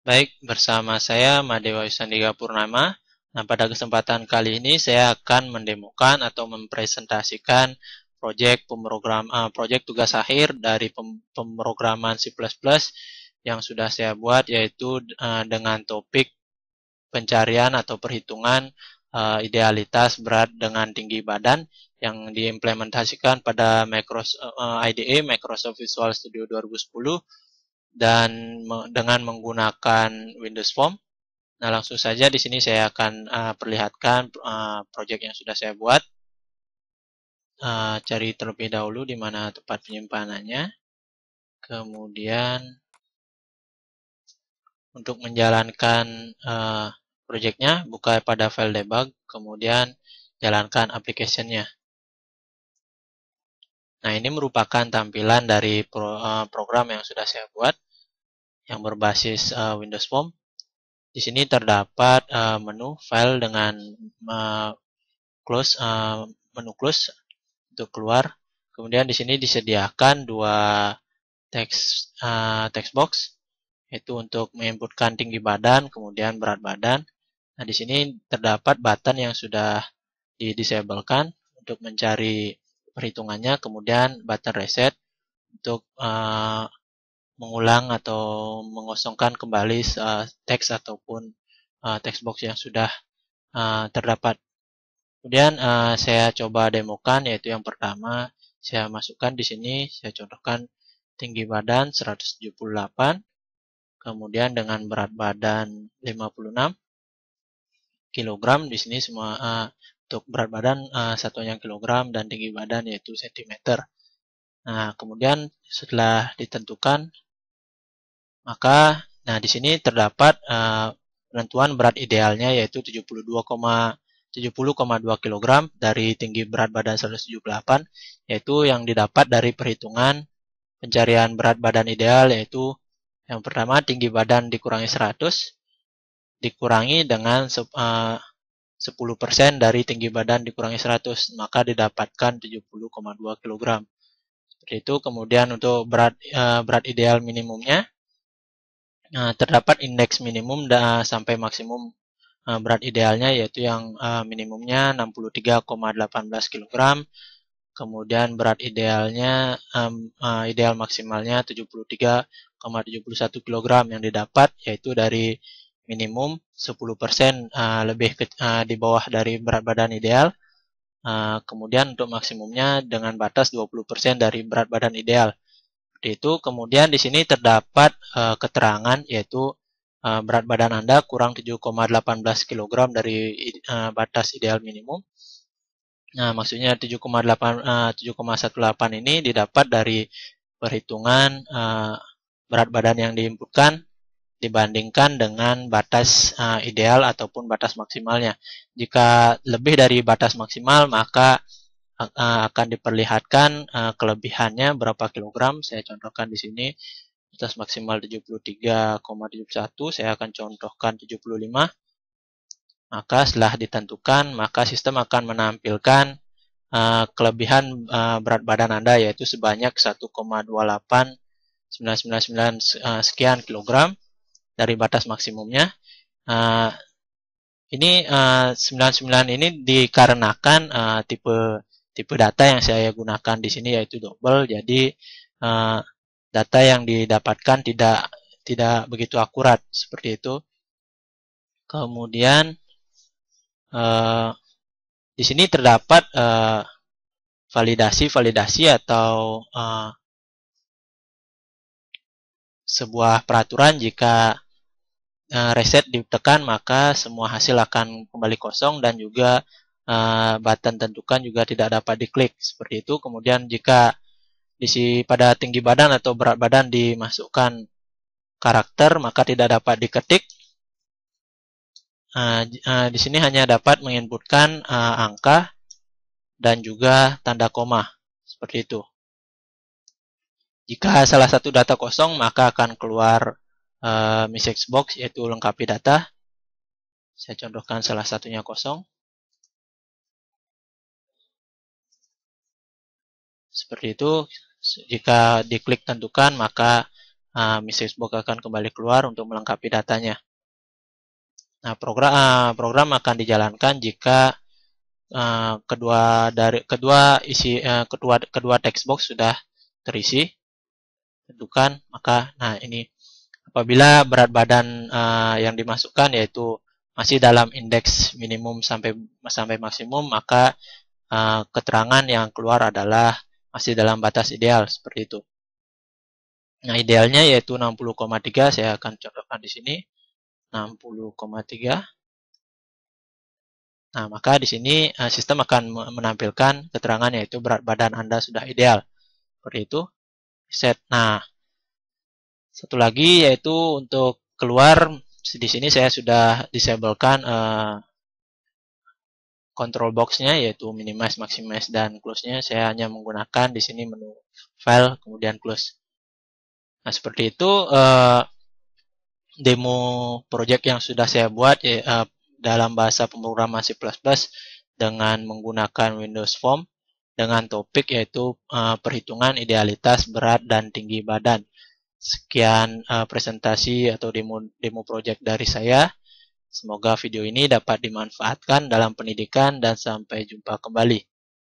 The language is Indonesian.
Baik, bersama saya Madewa Yusandiga Purnama. Nah, pada kesempatan kali ini saya akan mendemokan atau mempresentasikan proyek pemrogram uh, eh, proyek tugas akhir dari pem pemrograman C++ yang sudah saya buat yaitu uh, dengan topik pencarian atau perhitungan uh, idealitas berat dengan tinggi badan yang diimplementasikan pada Microsoft uh, IDE Microsoft Visual Studio 2010 dan dengan menggunakan Windows Form. Nah, langsung saja di sini saya akan uh, perlihatkan uh, project yang sudah saya buat. Uh, cari terlebih dahulu di mana tempat penyimpanannya. Kemudian untuk menjalankan uh, projectnya, buka pada file debug, kemudian jalankan aplikasinya. Nah, ini merupakan tampilan dari pro, uh, program yang sudah saya buat yang berbasis uh, Windows Form. Di sini terdapat uh, menu file dengan uh, close uh, menu close untuk keluar. Kemudian di sini disediakan dua text uh, text box itu untuk menginputkan tinggi badan, kemudian berat badan. Nah, di sini terdapat button yang sudah didisablekan untuk mencari perhitungannya, kemudian button reset untuk uh, mengulang atau mengosongkan kembali uh, teks ataupun uh, eh, text box yang sudah uh, terdapat. Kemudian uh, saya coba demokan yaitu yang pertama saya masukkan di sini saya contohkan tinggi badan 178 kemudian dengan berat badan 56 kg di sini semua uh, untuk berat badan uh, yang kilogram dan tinggi badan yaitu sentimeter. Nah, kemudian setelah ditentukan maka nah di sini terdapat uh, penentuan berat idealnya yaitu 72,70,2 kg dari tinggi berat badan 178 yaitu yang didapat dari perhitungan pencarian berat badan ideal yaitu yang pertama tinggi badan dikurangi 100 dikurangi dengan eh, uh, 10% dari tinggi badan dikurangi 100, maka didapatkan 70,2 kg. Seperti itu. Kemudian untuk berat uh, berat ideal minimumnya Eh, terdapat indeks minimum dan sampai maksimum eh, berat idealnya yaitu yang eh, minimumnya 63,18 kg, kemudian berat idealnya ideal maksimalnya 73,71 kg yang didapat yaitu dari minimum 10% lebih di bawah dari berat badan ideal. kemudian untuk maksimumnya dengan batas 20% dari berat badan ideal itu kemudian di sini terdapat uh, keterangan yaitu uh, berat badan Anda kurang 7,18 kg dari uh, batas ideal minimum. Nah, maksudnya 7,8 uh, 7,18 ini didapat dari perhitungan uh, berat badan yang diinputkan dibandingkan dengan batas uh, ideal ataupun batas maksimalnya. Jika lebih dari batas maksimal, maka Eh, akan diperlihatkan eh, kelebihannya berapa kilogram. Saya contohkan di sini batas maksimal 73,71, saya akan contohkan 75. Maka setelah ditentukan, maka sistem akan menampilkan eh, kelebihan berat badan Anda yaitu sebanyak 1,28999 uh, sekian kilogram dari batas maksimumnya. ini uh, 99 ini dikarenakan tipe tipe data yang saya gunakan di sini yaitu double jadi uh, data yang didapatkan tidak tidak begitu akurat seperti itu kemudian uh, di sini terdapat validasi eh, validasi validasi atau uh, sebuah peraturan jika uh, reset ditekan maka semua hasil akan kembali kosong dan juga Eh, button tentukan juga tidak dapat diklik seperti itu. Kemudian jika diisi pada tinggi badan atau berat badan dimasukkan karakter maka tidak dapat diketik. Uh, di sini hanya dapat menginputkan angka dan juga tanda koma seperti itu. Jika salah satu data kosong maka akan keluar uh, message box yaitu lengkapi data. Saya contohkan salah satunya kosong. Seperti itu, jika diklik tentukan maka uh, ah, message Facebook akan kembali keluar untuk melengkapi datanya. Nah, program uh, ah, program akan dijalankan jika uh, kedua dari kedua isi uh, kedua kedua text box sudah terisi tentukan maka nah ini apabila berat badan uh, yang dimasukkan yaitu masih dalam indeks minimum sampai sampai maksimum maka uh, keterangan yang keluar adalah masih dalam batas ideal seperti itu. Nah, idealnya yaitu 60,3 saya akan contohkan di sini 60,3. Nah, maka di sini eh, sistem akan menampilkan keterangan yaitu berat badan Anda sudah ideal. Seperti itu. Set. Nah, satu lagi yaitu untuk keluar di sini saya sudah disablekan eh, control boxnya yaitu minimize, maximize dan close-nya saya hanya menggunakan di sini menu file kemudian close. Nah seperti itu uh, demo project yang sudah saya buat uh, dalam bahasa pemrograman C++ dengan menggunakan Windows Form dengan topik yaitu uh, perhitungan idealitas berat dan tinggi badan. Sekian presentasi atau demo demo project dari saya. Semoga video ini dapat dimanfaatkan dalam pendidikan dan sampai jumpa kembali.